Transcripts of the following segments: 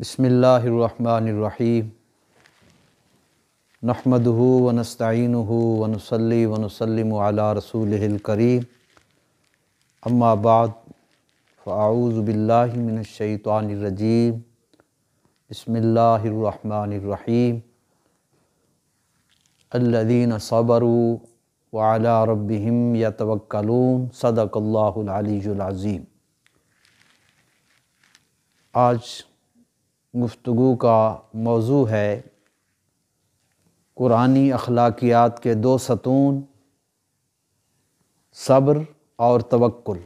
बसमीम नहमद वनस्तिन वनसली वनसलम रसूल करीम अम्माबाद फ़ाऊज़बिल्लिमिनशैतरजीम बसमीम अल्लदीन सबर वाला रबम यतवक्लून सदक़ल्लाज़ीम आज गुफ्तु का मौजू है कुरानी अखलाकियात के दो सतून सब्र और तवक्ल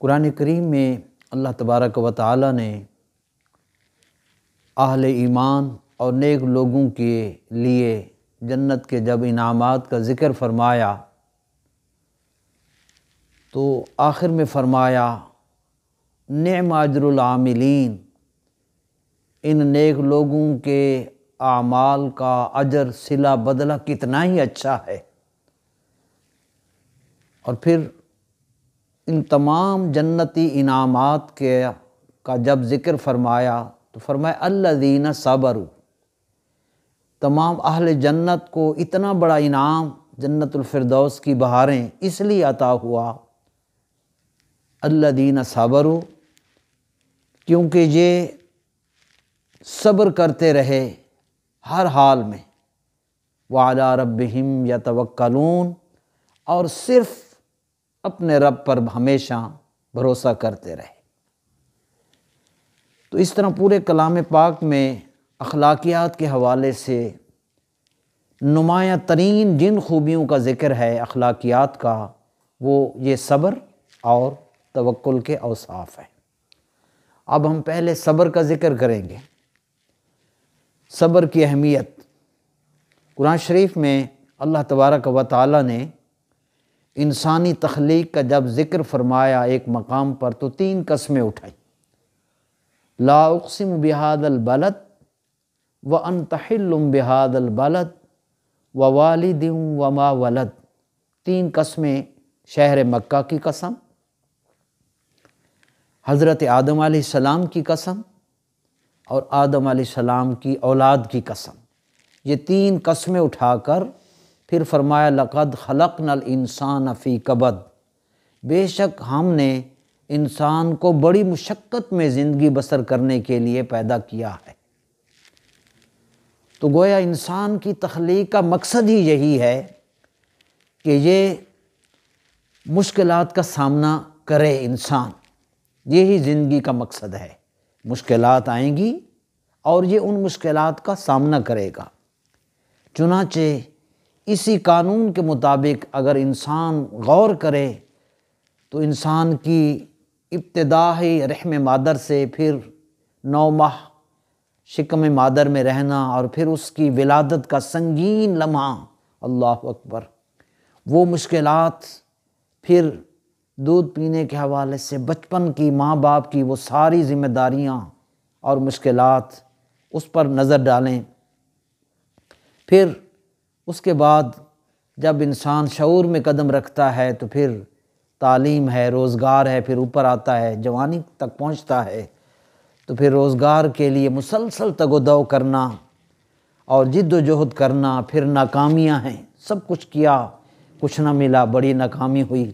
कुरान करीम में अल्लाह तबारक व ताली ने अहल ईमान और नेक लोगों के लिए जन्नत के जब इनामात का ज़िक्र फरमाया तो आखिर में फरमाया नमाजरमिलीन इन नेक लोगों के आमाल का अजर सिला बदला कितना ही अच्छा है और फिर इन तमाम जन्नती इनामात के का जब ज़िक्र फरमाया तो फरमाया अल्लादीन सबर तमाम अहल जन्नत को इतना बड़ा इनाम जन्नतफरदौस की बहारें इसलिए अता हुआ अल्लादीन सबर क्योंकि ये सब्र करते रहे हर हाल में वाला रब हिम या तवक्लून और सिर्फ अपने रब पर हमेशा भरोसा करते रहे तो इस तरह पूरे कलाम पाक में अखलाकियात के हवाले से नुमाया तरीन जिन खूबियों का ज़िक्र है अखलाकियात का वो ये सब्र और तवक्ल के अवसाफ़ हैं अब हम पहले सब्र का जिक्र करेंगे सब्र की अहमियत कुरान शरीफ में अल्लाह तबारक व ताली ने इंसानी तख्लीक का जब ज़िक्र फरमाया एक मकाम पर तो तीन कस्में उठाई लाउकसम बिहाद अलबलद व अन बिहाद अलबलद व वालद व मा वलद तीन कस्में शहर मक्का की कसम हज़रत आदम सलाम की कसम और आदम सलाम की औलाद की कसम ये तीन कस्में उठाकर फिर फरमाया लक़द खलक नल इंसान अफ़ी कबद बेशक हमने इंसान को बड़ी मुशक्क़त में ज़िंदगी बसर करने के लिए पैदा किया है तो गोया इंसान की तख्लीक का मकसद ही यही है कि ये मुश्किलात का सामना करे इंसान यही ज़िंदगी का मकसद है मुश्किल आएंगी और ये उन मुश्किल का सामना करेगा चुनाचे इसी कानून के मुताबिक अगर इंसान गौर करे तो इंसान की इब्तदाही रहम मादर से फिर नौ माह शिकम मादर में रहना और फिर उसकी विलादत का संगीन लम्हा अल्लाह अकबर वो मुश्किलात फिर दूध पीने के हवाले से बचपन की माँ बाप की वो सारी जिम्मेदारियाँ और मुश्किल उस पर नज़र डालें फिर उसके बाद जब इंसान शूर में कदम रखता है तो फिर तालीम है रोज़गार है फिर ऊपर आता है जवानी तक पहुँचता है तो फिर रोज़गार के लिए मुसलसल तगोदव करना और जद्दोजहद करना फिर नाकामियाँ हैं सब कुछ किया कुछ ना मिला बड़ी नाकामी हुई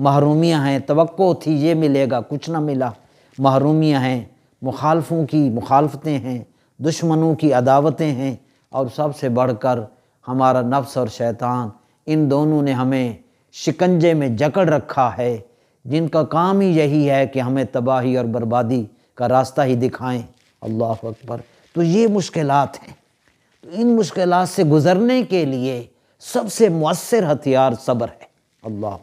महरूमियाँ हैं तो थी ये मिलेगा कुछ ना मिला महरूमियाँ हैं मुखालफों की मुखालफतें हैं दुश्मनों की अदावतें हैं और सबसे बढ़कर हमारा नफ्स और शैतान इन दोनों ने हमें शिकंजे में जकड़ रखा है जिनका काम ही यही है कि हमें तबाही और बर्बादी का रास्ता ही दिखाएं अल्लाह अकबर तो ये मुश्किल हैं तो इन मुश्किल से गुज़रने के लिए सबसे मौसर हथियार सब्र है अल्लाह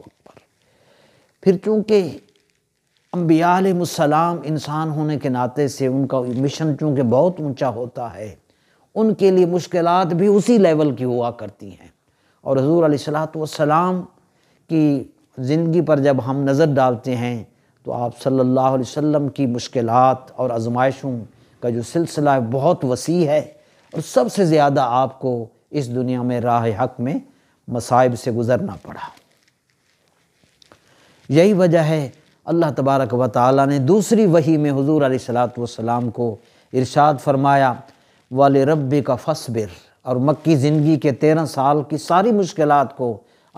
फिर चूँकि अम्बियालम इंसान होने के नाते से उनका मिशन चूँकि बहुत ऊँचा होता है उनके लिए मुश्किल भी उसी लेवल की हुआ करती हैं और हजूर सलाम की ज़िंदगी पर जब हम नज़र डालते हैं तो आप सल्लल्लाहु अलैहि वसल्लम की मुश्किल और आजमाइशों का जो सिलसिला है बहुत वसी है और सबसे ज़्यादा आपको इस दुनिया में राह हक में मसाइब से गुज़रना पड़ा यही वजह है अल्लाह तबारक व ताली ने दूसरी वही में हजूर सलाम को इरशाद फरमाया वाले रब का फसबिर और मक्की ज़िंदगी के तेरह साल की सारी मुश्किल को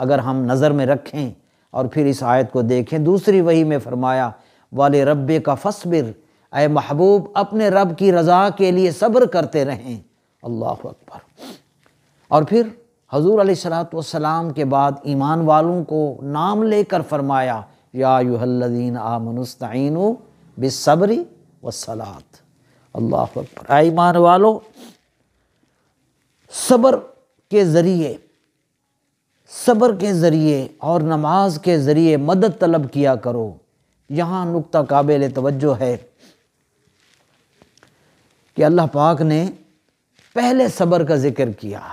अगर हम नज़र में रखें और फिर इस आयत को देखें दूसरी वही में फरमाया वाले रब का फसबिर अय महबूब अपने रब की रज़ा के लिए सब्र करते रहें अल्लाह अकबर और फिर हजूर सलाम के बाद ईमान वालों को नाम लेकर फरमाया यादीन आमनस्तीन बेसब्री वसलात अल्लाह ईमान वालों सब्र के ज़रिए सब्र के ज़रिए और नमाज के ज़रिए मदद तलब किया करो यहाँ नुकता काबिल तवज्जो है कि अल्लाह पाक ने पहले सब्र का ज़िक्र किया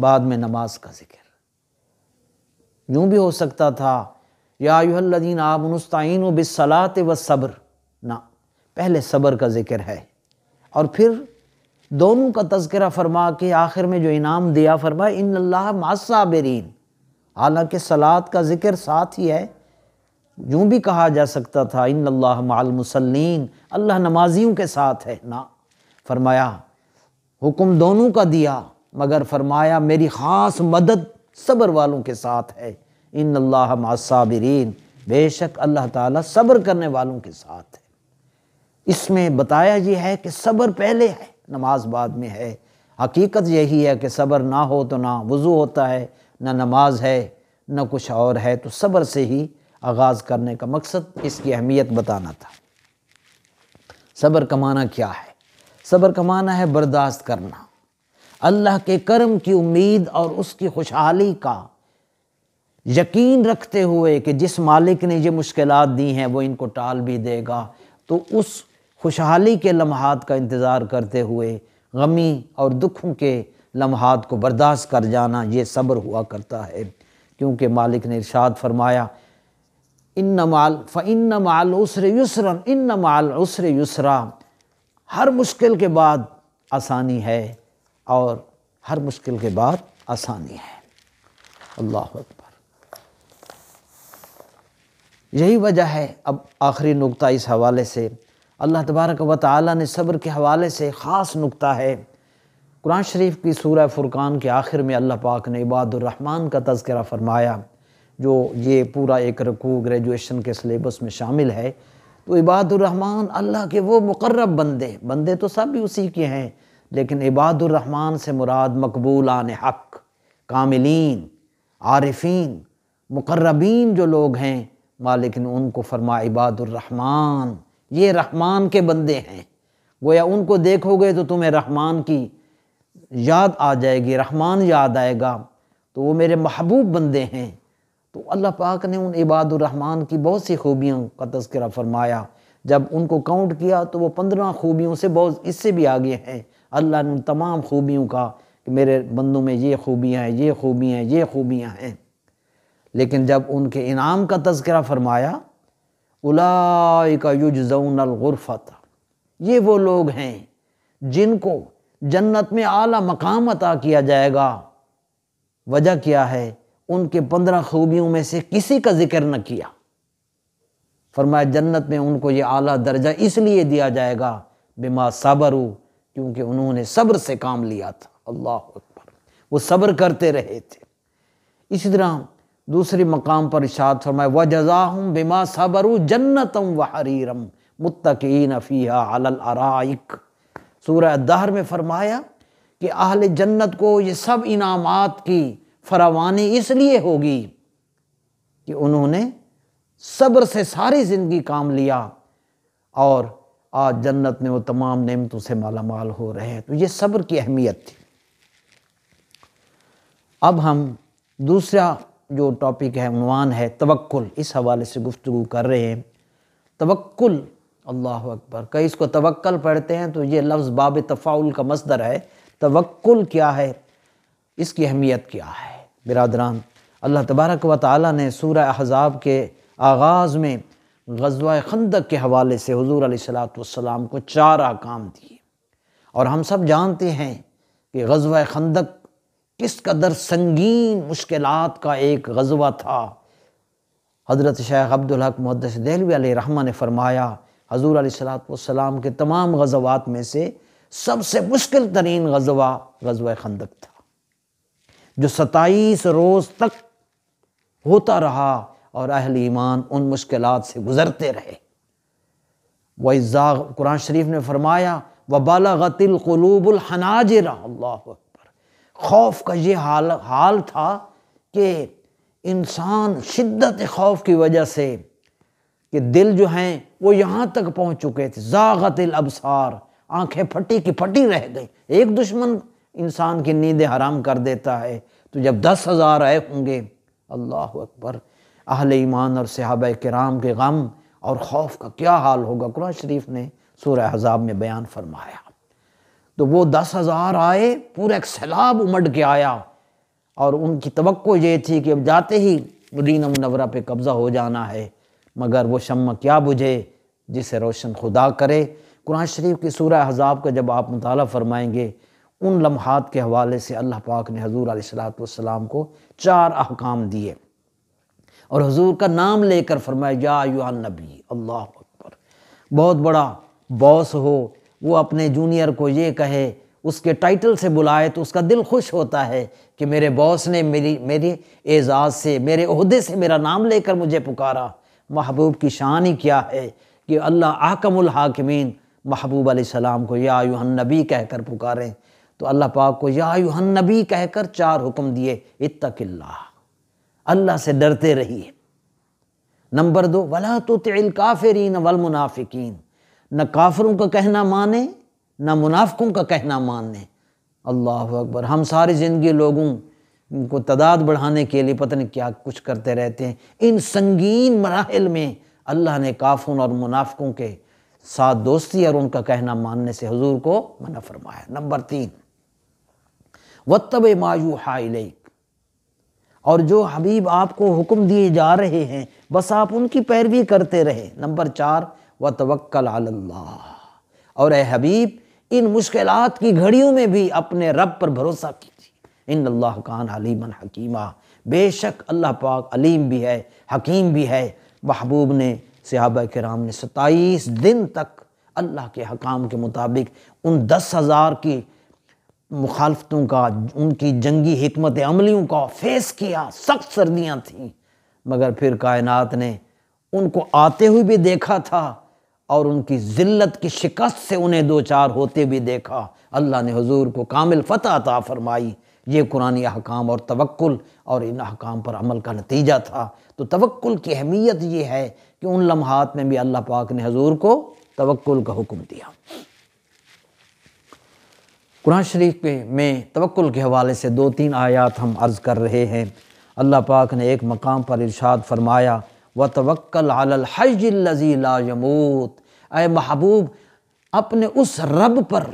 बाद में नमाज का जिक्र यूं भी हो सकता था या यूहल्लिन आबनस्तिन बिसलात व सब्र ना पहले सब्र का जिक्र है और फिर दोनों का तस्करा फरमा के आखिर में जो इनाम दिया फरमाए इन मासाबरीन हालांकि सलात का जिक्र साथ ही है यूं भी कहा जा सकता था इन मालमसलिन अल्लाह नमाजियों के साथ है ना फरमाया हुक्म दोनों का दिया मगर फरमाया मेरी ख़ास मदद सब्र वालों के साथ है इन अल्लाह मासाबरीन बेशक अल्लाह ताला सब्र करने वालों के साथ है इसमें बताया यह है कि सब्र पहले है नमाज बाद में है हकीकत यही है कि सब्र ना हो तो ना वज़ू होता है ना नमाज है ना कुछ और है तो सब्र से ही आगाज़ करने का मकसद इसकी अहमियत बताना था सब्र कमाना क्या है सब्र कमाना है बर्दाश्त करना अल्लाह के कर्म की उम्मीद और उसकी खुशहाली का यकीन रखते हुए कि जिस मालिक ने ये मुश्किल दी हैं वो इनको टाल भी देगा तो उस खुशहाली के लम्हात का इंतज़ार करते हुए गमी और दुखों के लम्हात को बर्दाश्त कर जाना ये सब्र हुआ करता है क्योंकि मालिक ने इरशाद फरमाया इन माल फ़िन माल उसर युसरन इन माल उसर युसरा हर मुश्किल के बाद आसानी है और हर मुश्किल के बाद आसानी है अल्लाह अकबर यही वजह है अब आखिरी नुकता इस हवाले से अल्लाह तबारक व ताली ने सब्र के हवाले से ख़ास नुकता है कुरान शरीफ की सूरह फ़ुरक़ान के आखिर में अल्लाह पाक ने इबादुररहमान का तस्करा फ़रमाया जो ये पूरा एक रकू ग्रेजुएशन के सिलेबस में शामिल है तो इबादुररहमान अल्लाह के वो मुकर्रब बंदे बंदे तो सब भी उसी के हैं लेकिन इबादुररहमान से मुराद मकबूलान हक कामिलीन आरफीन मुकर्रबीन जो लोग हैं माँ उनको फरमा इबादुररहमान ये रहमान के बंदे हैं गोया उनको देखोगे तो तुम्हें रहमान की याद आ जाएगी रहमान याद आएगा तो वो मेरे महबूब बंदे हैं तो अल्लाह पाक ने उन इबादुररहमान की बहुत सी खूबियों का तस्करा फरमाया जब उनको काउंट किया तो वो पंद्रह खूबियों से बहुत इससे भी आगे हैं अल्लाह ने उन तमाम खूबियों का कि मेरे बंदों में ये खूबियाँ हैं ये खूबियाँ हैं ये खूबियाँ हैं लेकिन जब उनके इनाम का तस्करा फरमाया उलाइका युजौनगुरफ़त ये वो लोग हैं जिनको जन्नत में आला मकाम अता किया जाएगा वजह क्या है उनके पंद्रह खूबियों में से किसी का जिक्र न किया फरमाया जन्नत में उनको ये आला दर्जा इसलिए दिया जाएगा बिमा साबरू क्योंकि उन्होंने सब्र से काम लिया था अल्लाह अकबर वो सब्र करते रहे थे इसी तरह दूसरे मकाम पर इशाद फरमाए व जजा बिमा सबर जन्नतम व हरीरम मुतकीन फ़ीहा अराइक सूर्य दहर में फरमाया कि अहल जन्नत को ये सब इनामात की फरावानी इसलिए होगी कि उन्होंने सब्र से सारी ज़िंदगी काम लिया और आज जन्नत में वो तमाम नेमतों से माला माल हो रहे हैं तो ये सब्र की अहमियत थी अब हम दूसरा जो टॉपिक है उनवान है तवक्ल इस हवाले से गुफ्तु कर रहे हैं तवक्ल अल्लाह अकबर कई इसको तवक्ल पढ़ते हैं तो ये लफ्ज़ बाब तफ़ाउल का मसदर है तवक्ल क्या है इसकी अहमियत क्या है बिरादरान अल्लाह तबारक व ताली ने सूर अहज़ाब के आगाज़ में गजवा खंदक के हवाले से हजूर सलाम को चार आकाम दिए और हम सब जानते हैं कि गजवा खंदक किस कदर संगीन मुश्किल का एक गजवा था हज़रत शेख अब्दुल्हक मुहदस दहलवी रहमा ने फरमाया हजूर सलाम के तमाम गजवात में से सबसे मुश्किल तरीन गजवा गजवा खंदक था जो सताईस रोज़ तक होता रहा और अहल ईमान उन मुश्किल से गुज़रते रहे वाग कुरान शरीफ ने फरमाया वबाला गतिलकलूबुलहनाजरा अल्लाह अकबर खौफ का ये हाल हाल था कि इंसान शिद्दत खौफ की वजह से कि दिल जो हैं वो यहाँ तक पहुँच चुके थे ज़ागतिल अबसार आंखें फटी की फटी रह गई एक दुश्मन इंसान की नींदें हराम कर देता है तो जब दस हज़ार आए होंगे अल्लाह अकबर अहल ईमान और सहाब कराम के गम और खौफ का क्या हाल होगा कुरान शरीफ ने सूर्य हजाब में बयान फरमाया तो वो दस हज़ार आए पूरा एक सैलाब उमट के आया और उनकी तो ये थी कि अब जाते ही मदीना मुनवरा पे कब्ज़ा हो जाना है मगर वो शम क्या बुझे जिसे रोशन खुदा करे कुरान शरीफ की सूर्य हजाब का जब आप मताल फरमाएँगे उन लम्हात के हवाले से अल्लाह पाक ने हजूर सलात को चार अहकाम दिए और हजूर का नाम लेकर फरमाया या या नबी अल्लाह अकबर बहुत बड़ा बॉस हो वो अपने जूनियर को ये कहे उसके टाइटल से बुलाए तो उसका दिल खुश होता है कि मेरे बॉस ने मेरी मेरे एज़ाज़ से मेरे अहदे से मेरा नाम लेकर मुझे पुकारा महबूब की शान ही क्या है कि अल्लाह आकमल हाकमीन महबूब आसमाम को या यूहन नबी कहकर पुकारें तो अल्लाह पाक को या यूहन नबी कहकर चार हुक्म दिए इत्तकिल्लाह अल्लाह से डरते रहिए नंबर दो वला तो तिल काफरीन वल मुनाफिकीन न काफरों का कहना माने न मुनाफिकों का कहना माने अल्लाह अकबर हम सारी ज़िंदगी लोगों को तादाद बढ़ाने के लिए पता नहीं क्या कुछ करते रहते हैं इन संगीन मराहल में अल्लाह ने काफुन और मुनाफिकों के साथ दोस्ती और उनका कहना मानने से हजूर को मना फरमाया नंबर तीन वतब मायू लेक और जो हबीब आपको हुक्म दिए जा रहे हैं बस आप उनकी पैरवी करते रहे नंबर चार व तवक्ल अल्लाह और ए हबीब इन मुश्किल की घड़ियों में भी अपने रब पर भरोसा कीजिए इन अल्लाह कान अलीमन हकीमा बेशक अल्लाह पाक अलीम भी है हकीम भी है महबूब ने के कराम ने सताईस दिन तक अल्लाह के हकाम के मुताबिक उन दस हज़ार की मुखालफतों का उनकी जंगी हमत अमलियों का फेस किया सख्त सर्दियाँ थीं मगर फिर कायनत ने उनको आते हुए भी देखा था और उनकी ज़िल्लत की शिकस्त से उन्हें दो चार होते भी देखा अल्लाह ने हजूर को कामिल फ़तः अता फरमाई ये कुरानी अहकाम और तवक्ल और इन अहकाम पर अमल का नतीजा था तो तवक्ल की अहमियत ये है कि उन लम्हात में भी अल्लाह पाक ने हजूर को तवक्ल का हुक्म दिया कुरान शरीफ के में तवक्ल के हवाले से दो तीन आयात हम अर्ज़ कर रहे हैं अल्लाह पाक ने एक मकाम पर इरशाद फरमाया व तवक्ल हजी लाजमूत अय महबूब अपने उस रब पर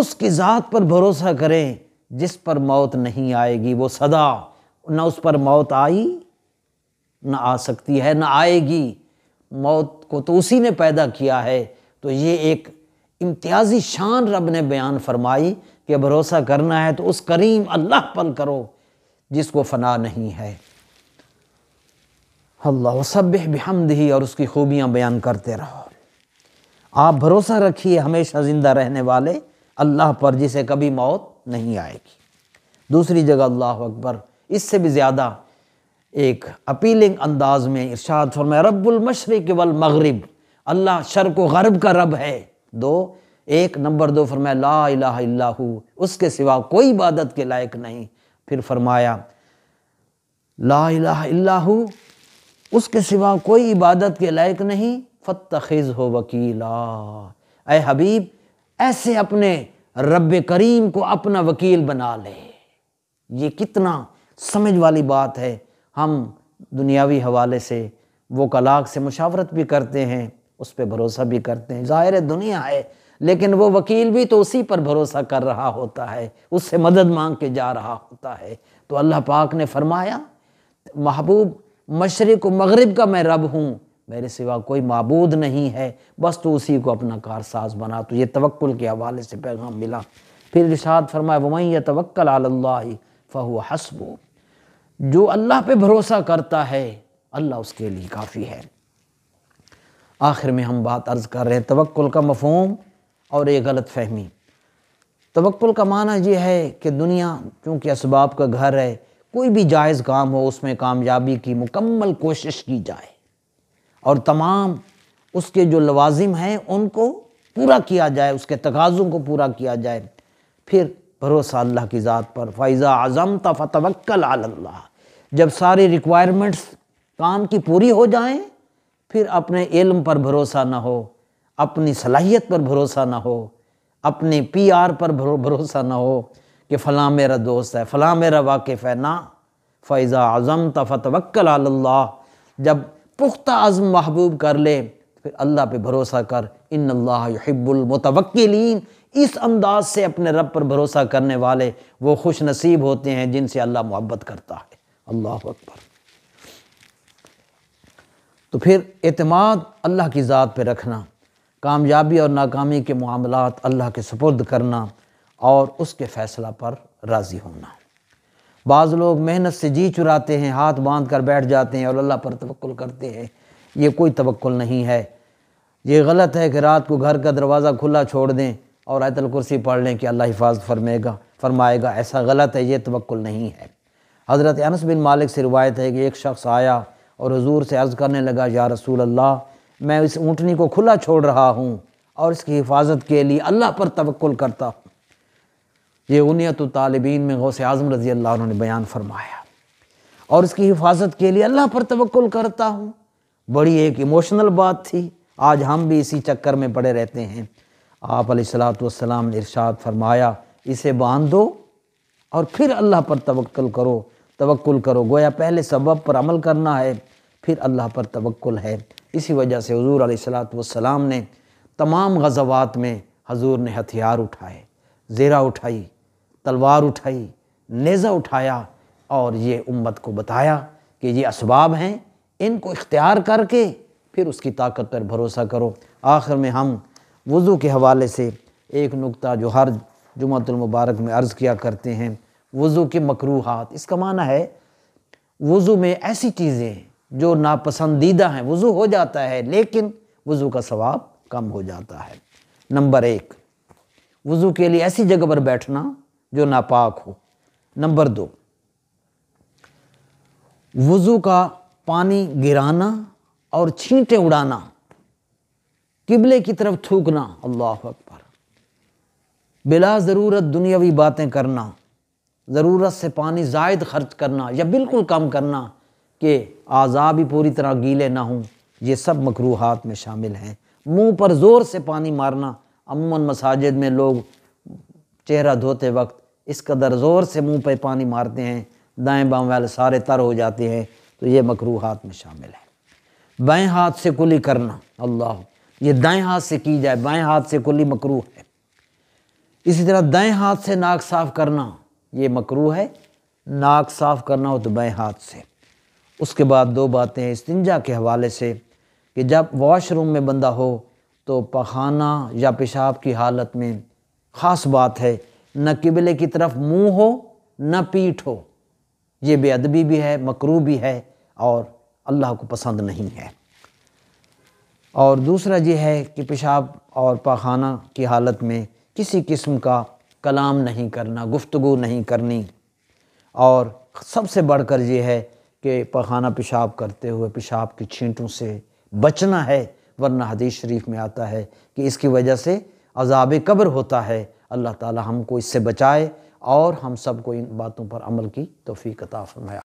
उसकी ज़ात पर भरोसा करें जिस पर मौत नहीं आएगी वो सदा ना उस पर मौत आई ना आ सकती है ना आएगी मौत को तो उसी ने पैदा किया है तो ये एक इम्तियाजी शान रब ने बयान फरमाई कि भरोसा करना है तो उस करीम अल्लाह पर करो जिसको फना नहीं है अल्लाह सब बेहमद ही और उसकी खूबियाँ बयान करते रहो आप भरोसा रखिए हमेशा ज़िंदा रहने वाले अल्लाह पर जिसे कभी मौत नहीं आएगी दूसरी जगह अल्लाह अकबर इससे भी ज़्यादा एक अपीलिंग अंदाज में इरशाद फरमाया रब्बुल मशरक़ वल मगरिब अल्लाह शर्क व गर्ब का रब है दो एक नंबर दो फरमाया ला इला उसके सिवा कोई इबादत के लायक नहीं फिर फरमाया ला इला उसके सिवा कोई इबादत के लायक नहीं फ़तखज़ हो वकीला ए हबीब ऐसे अपने रब करीम को अपना वकील बना ले ये कितना समझ वाली बात है हम दुनियावी हवाले से वो कलाक से मुशावरत भी करते हैं उस पर भरोसा भी करते हैं ज़ाहिर दुनिया है लेकिन वो वकील भी तो उसी पर भरोसा कर रहा होता है उससे मदद मांग के जा रहा होता है तो अल्लाह पाक ने फरमाया महबूब मशरक़ मगरब का मैं रब हूँ मेरे सिवा कोई मबूद नहीं है बस तो उसी को अपना कारसाज बना तो ये तवक्ल के हवाले से पैगाम मिला फिर फरमाया फरमाए यह तवक्ल आल्ला फ़हु हसबू जो अल्लाह पर भरोसा करता है अल्लाह उसके लिए काफ़ी है आखिर में हम बात अर्ज़ कर रहे हैं तवक्ल का मफहम और ये गलत फहमी तवक्ल का माना यह है कि दुनिया चूँकि इसबाब का घर है कोई भी जायज़ काम हो उसमें कामयाबी की मुकम्मल कोशिश की जाए और तमाम उसके जो लवाजिम हैं उनको पूरा किया जाए उसके तकाज़ों को पूरा किया जाए फिर भरोसा अल्लाह की ज़ात पर फ़ैज़ा आज़म तफा आल्ला जब सारी रिक्वायरमेंट्स काम की पूरी हो जाएं फिर अपने इल्म पर भरोसा ना हो अपनी सलाहियत पर भरोसा ना हो अपने पीआर पर भरोसा ना हो कि फ़लाँ मेरा दोस्त है फ़लाँ मेरा वाकिफ़ है ना फ़ैज़ा आज़म तफ़तवक्ल अल्लाह जब पुख्ता आज़म महबूब कर ले फिर अल्लाह पे भरोसा कर इन अल्लाहबुलमतवक्लिन इस अंदाज से अपने रब पर भरोसा करने वाले वो खुश नसीब होते हैं जिनसे अल्लाह मोहब्बत करता है अल्लाह अकबर तो फिर अतमाद अल्लाह की ज़ात पर रखना कामयाबी और नाकामी के मामला अल्लाह के सुपुर्द करना और उसके फ़ैसला पर राज़ी होना बाज़ लोग मेहनत से जी चुराते हैं हाथ बांध कर बैठ जाते हैं और अल्लाह पर तवक्ल करते हैं ये कोई तवक्ल नहीं है ये गलत है कि रात को घर का दरवाज़ा खुला छोड़ दें और आयतल कुर्सी पढ़ लें कि अल्लाह हिफाजत फरमाएगा फरमाएगा ऐसा गलत है ये तवक्ल नहीं है हज़रत अनस बिन मालिक से रिवायत है कि एक शख्स आया और हजूर से अर्ज़ करने लगा या रसूल अल्लाह मैं इस ऊँटनी को खुला छोड़ रहा हूँ और इसकी हिफाजत के लिए अल्लाह पर तवक्ल करता हूँ ये उनियत तालबीन में गौसे आज़म रज़ी अल्लाह उन्होंने बयान फरमाया और इसकी हिफाजत के लिए अल्लाह पर तवक्ल करता हूँ बड़ी एक इमोशनल बात थी आज हम भी इसी चक्कर में पड़े रहते हैं आप सलाम ने इरशाद फरमाया इसे बांध दो और फिर अल्लाह पर तवक्ल करो तवक्ल करो गोया पहले सबब पर अमल करना है फिर अल्लाह पर तवक्ल है इसी वजह से हजूर सलाम ने तमाम गजवात में हजूर ने हथियार उठाए ज़ेरा उठाई तलवार उठाई नेज़ा उठाया और ये उम्मत को बताया कि ये इसबाब हैं इनको इख्तियार करके फिर उसकी ताकत पर भरोसा करो आखिर में हम वज़ू के हवाले से एक नुकता जो हर मुबारक में अर्ज़ किया करते हैं वज़ू के मकरूहत इसका माना है वज़ू में ऐसी चीज़ें जो नापसंदीदा हैं वज़ू हो जाता है लेकिन वज़ू का सवाब कम हो जाता है नंबर एक वज़ू के लिए ऐसी जगह पर बैठना जो नापाक हो नंबर दो वज़ू का पानी गिराना और छींटे उड़ाना किबले की तरफ थूकना अल्लाह अकबर बिला ज़रूरत दुनियावी बातें करना ज़रूरत से पानी जायद खर्च करना या बिल्कुल कम करना कि आज़ा भी पूरी तरह गीले ना हों ये सब मकरूहत में शामिल हैं मुंह पर ज़ोर से पानी मारना अमूमन मसाजिद में लोग चेहरा धोते वक्त इस कदर ज़ोर से मुंह पर पानी मारते हैं दाएं बाम वाले सारे तर हो जाते हैं तो ये मकरूहत में शामिल है बाएं हाथ से कुली करना अल्लाह ये दाएं हाथ से की जाए बाएं हाथ से कुली मकरूह है इसी तरह दाएं हाथ से नाक साफ़ करना ये मकरू है नाक साफ़ करना हो तो बाएँ हाथ से उसके बाद दो बातें हैं इस्तिंजा के हवाले से कि जब वॉशरूम में बंदा हो तो पखाना या पेशाब की हालत में ख़ास बात है न किबले की तरफ मुंह हो न पीठ हो ये बेअदबी भी है मकरू भी है और अल्लाह को पसंद नहीं है और दूसरा ये है कि पेशाब और पाखाना की हालत में किसी किस्म का कलाम नहीं करना गुफ्तु नहीं करनी और सबसे बढ़कर ये है कि पखाना पेशाब करते हुए पेशाब की छींटों से बचना है वरना हदीस शरीफ में आता है कि इसकी वजह से अजाब कब्र होता है अल्लाह ताला हमको इससे बचाए और हम सबको इन बातों पर अमल की तोफ़ी कताफ़ में